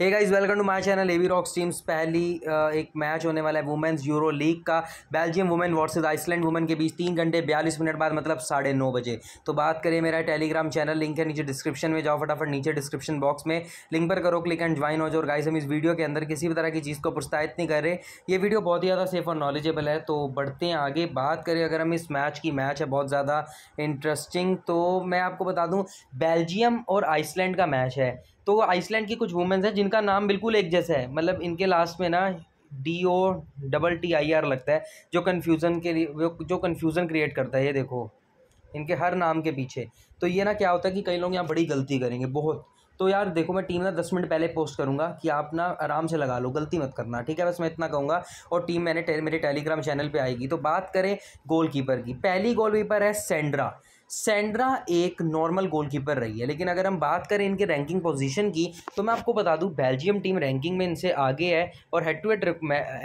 hey guys welcome to my channel AV Rocks teams पहली एक match होने वाला है वुमेंस यूरो लीग का Belgium women versus Iceland women के बीच तीन घंटे बयालीस मिनट बाद मतलब साढ़े नौ बजे तो बात करें मेरा टेलीग्राम चैनल लिंक है नीचे डिस्क्रिप्शन में जाओ फटाफट नीचे डिस्क्रिप्शन बॉक्स में लिंक पर करो क्लिक एंड ज्वाइन हो जाओ गाइज हम इस वीडियो के अंदर किसी भी तरह की चीज़ को प्रोत्साहित नहीं कर रहे ये वीडियो बहुत ही ज़्यादा सेफ और नॉलेजेबल है तो बढ़ते हैं आगे बात करें अगर हम इस मैच की मैच है बहुत ज़्यादा इंटरेस्टिंग तो मैं आपको बता दूँ बेल्जियम और आइसलैंड का मैच है तो आइसलैंड की कुछ वुमेंस हैं जिनका नाम बिल्कुल एक जैसा है मतलब इनके लास्ट में ना D O double T I R लगता है जो कन्फ्यूज़न के लिए जो कन्फ्यूज़न क्रिएट करता है ये देखो इनके हर नाम के पीछे तो ये ना क्या होता है कि कई लोग यहाँ बड़ी गलती करेंगे बहुत तो यार देखो मैं टीम ना दस मिनट पहले पोस्ट करूँगा कि आप ना आराम से लगा लो गलती मत करना ठीक है बस मैं इतना कहूँगा और टीम मैंने टे, मेरे टेलीग्राम चैनल पे आएगी तो बात करें गोलकीपर की पहली गोलकीपर है सेंड्रा सेंड्रा एक नॉर्मल गोलकीपर रही है लेकिन अगर हम बात करें इनके रैंकिंग पोजीशन की तो मैं आपको बता दूं बेल्जियम टीम रैंकिंग में इनसे आगे है और head to head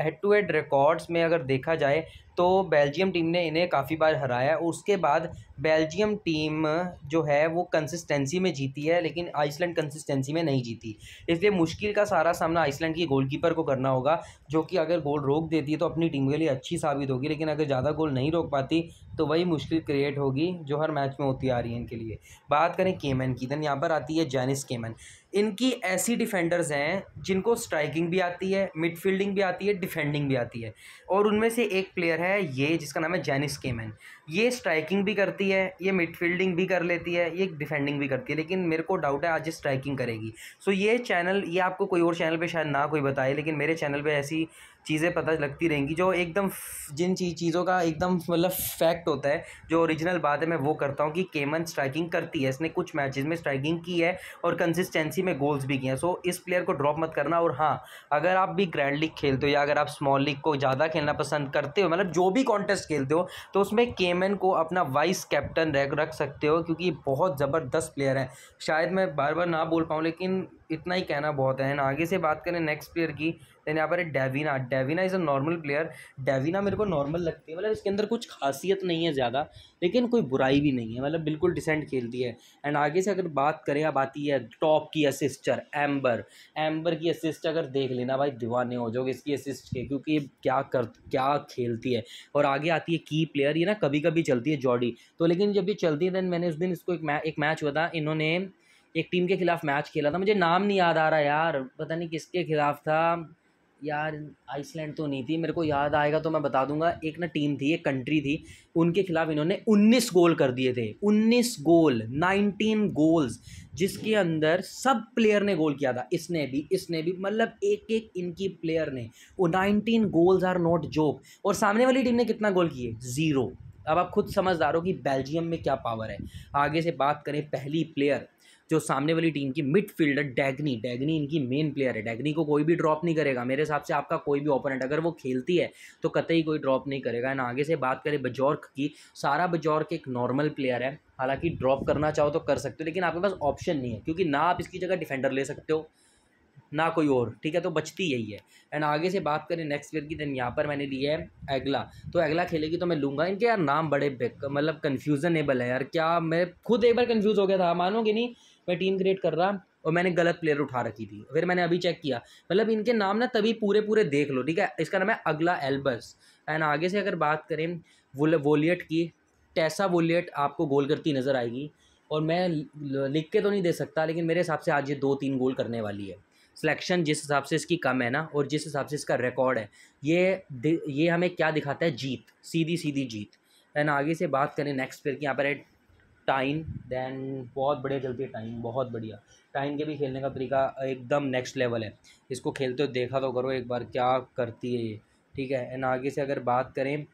head to head records में अगर देखा जाए तो बेल्जियम टीम ने इन्हें काफ़ी बार हराया उसके बाद बेल्जियम टीम जो है वो कंसिस्टेंसी में जीती है लेकिन आइसलैंड कंसिस्टेंसी में नहीं जीती इसलिए मुश्किल का सारा सामना आइसलैंड की गोलकीपर को करना होगा जो कि अगर गोल रोक देती है तो अपनी टीम के लिए अच्छी साबित होगी लेकिन अगर ज़्यादा गोल नहीं रोक पाती तो वही मुश्किल क्रिएट होगी जो हर मैच में होती आ रही है इनके लिए बात करें केमन की देन तो यहाँ पर आती है जैनिस केमन इनकी ऐसी डिफेंडर्स हैं जिनको स्ट्राइकिंग भी आती है मिडफील्डिंग भी आती है डिफेंडिंग भी आती है और उनमें से एक प्लेयर है ये जिसका नाम है जैनिस केमन ये स्ट्राइकिंग भी करती है ये मिडफील्डिंग भी कर लेती है ये डिफेंडिंग भी करती है लेकिन मेरे को डाउट है आज ये स्ट्राइकिंग करेगी सो ये चैनल ये आपको कोई और चैनल पर शायद ना कोई बताए लेकिन मेरे चैनल पर ऐसी चीज़ें पता लगती रहेंगी जो एकदम जिन चीज़ों का एकदम मतलब फैक्ट होता है जो ओरिजिनल बात है मैं वो करता हूँ कि केमन स्ट्राइकिंग करती है इसने कुछ मैचेस में स्ट्राइकिंग की है और कंसिस्टेंसी में गोल्स भी किए हैं सो इस प्लेयर को ड्रॉप मत करना और हाँ अगर आप भी ग्रैंड लीग खेलते हो या अगर आप स्मॉल लीग को ज़्यादा खेलना पसंद करते हो मतलब जो भी कॉन्टेस्ट खेलते हो तो उसमें केमन को अपना वाइस कैप्टन रख सकते हो क्योंकि बहुत ज़बरदस्त प्लेयर है शायद मैं बार बार ना बोल पाऊँ लेकिन इतना ही कहना बहुत है ना आगे से बात करें नेक्स्ट प्लेयर की देन यहाँ पर Devin Davina is a normal player Davina मेरे को नॉर्मल लगती है मतलब इसके अंदर कुछ खासियत नहीं है ज़्यादा लेकिन कोई बुराई भी नहीं है मतलब बिल्कुल डिसेंट खेलती है एंड आगे से अगर बात करें अब आती है टॉप की असिस्टर एम्बर एम्बर की असिस्ट अगर देख लेना भाई दीवाने हो जाओगे इसकी असिस्ट के क्योंकि ये क्या कर क्या खेलती है और आगे आती है की प्लेयर ये ना कभी कभी चलती है जॉडी तो लेकिन जब ये चलती है देन मैंने उस दिन इसको एक मै एक मैच हुआ था इन्होंने एक टीम के खिलाफ मैच खेला था मुझे नाम नहीं याद आ रहा यार पता नहीं किसके खिलाफ था यार आइसलैंड तो नहीं थी मेरे को याद आएगा तो मैं बता दूंगा एक ना टीम थी एक कंट्री थी उनके खिलाफ इन्होंने 19 गोल कर दिए थे 19 गोल 19 गोल्स जिसके अंदर सब प्लेयर ने गोल किया था इसने भी इसने भी मतलब एक एक इनकी प्लेयर ने वो 19 गोल्स आर नॉट जोक और सामने वाली टीम ने कितना गोल किए ज़ीरो अब आप खुद समझदार हो कि बेल्जियम में क्या पावर है आगे से बात करें पहली प्लेयर जो सामने वाली टीम की मिडफील्डर डैगनी डैगनी इनकी मेन प्लेयर है डैगनी को कोई भी ड्रॉप नहीं करेगा मेरे हिसाब से आपका कोई भी ओपोनेंट अगर वो खेलती है तो कतई कोई ड्रॉप नहीं करेगा एंड आगे से बात करें बजौर्क की सारा बजौर्क एक नॉर्मल प्लेयर है हालांकि ड्रॉप करना चाहो तो कर सकते हो लेकिन आपके पास ऑप्शन नहीं है क्योंकि ना आप इसकी जगह डिफेंडर ले सकते हो ना कोई और ठीक है तो बचती यही है एंड आगे से बात करें नेक्स्ट ईयर की देन यहाँ पर मैंने लिया है अगला तो अगला खेलेगी तो मैं लूँगा इनके यार नाम बड़े मतलब कन्फ्यूजनेबल है यार क्या मैं खुद एक बार कन्फ्यूज़ हो गया था मानोगे नहीं मैं टीम क्रिएट कर रहा और मैंने गलत प्लेयर उठा रखी थी फिर मैंने अभी चेक किया मतलब इनके नाम ना तभी पूरे पूरे देख लो ठीक है इसका नाम है अगला एल्बस एंड आगे से अगर बात करें वोलियट की टैसा वोलियट आपको गोल करती नज़र आएगी और मैं लिख के तो नहीं दे सकता लेकिन मेरे हिसाब से आज ये दो तीन गोल करने वाली है सिलेक्शन जिस हिसाब से इसकी कम है ना और जिस हिसाब से इसका रिकॉर्ड है ये ये हमें क्या दिखाता है जीत सीधी सीधी जीत एंड आगे से बात करें नेक्स्ट फिर कि यहाँ पर है टाइन दैन बहुत बढ़िया चलती है टाइम बहुत बढ़िया टाइन के भी खेलने का तरीका एकदम नेक्स्ट लेवल है इसको खेलते हो देखा तो करो एक बार क्या करती है ये ठीक है एंड आगे से अगर बात करें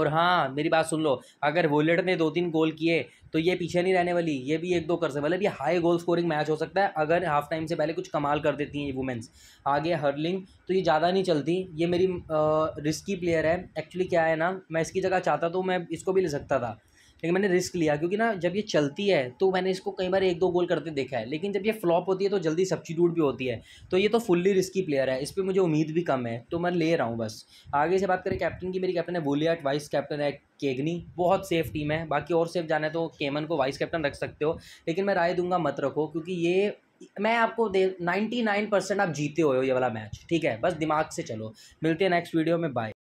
और हाँ मेरी बात सुन लो अगर वोलेट ने दो तीन गोल किए तो ये पीछे नहीं रहने वाली ये भी एक दो कर सकते मतलब ये हाई गोल स्कोरिंग मैच हो सकता है अगर हाफ टाइम से पहले कुछ कमाल कर देती हैं ये वुमेंस आगे हर्लिंग तो ये ज़्यादा नहीं चलती ये मेरी आ, रिस्की प्लेयर है एक्चुअली क्या है ना मैं इसकी जगह चाहता तो मैं इसको भी ले सकता था लेकिन मैंने रिस्क लिया क्योंकि ना जब ये चलती है तो मैंने इसको कई बार एक दो गोल करते देखा है लेकिन जब ये फ्लॉप होती है तो जल्दी सब्सिट्यूट भी होती है तो ये तो फुल्ली रिस्की प्लेयर है इस पर मुझे उम्मीद भी कम है तो मैं ले रहा हूँ बस आगे से बात करें कैप्टन की मेरी कैप्टन है बोलियाट वाइस कैप्टन है केगनी बहुत सेफ टीम है बाकी और सेफ जाना है तो केमन को वाइस कैप्टन रख सकते हो लेकिन मैं राय दूंगा मत रखो क्योंकि ये मैं आपको दे नाइन्टी नाइन परसेंट आप जीते हो ये वाला मैच ठीक है बस दिमाग से चलो मिलते हैं नेक्स्ट वीडियो में बाय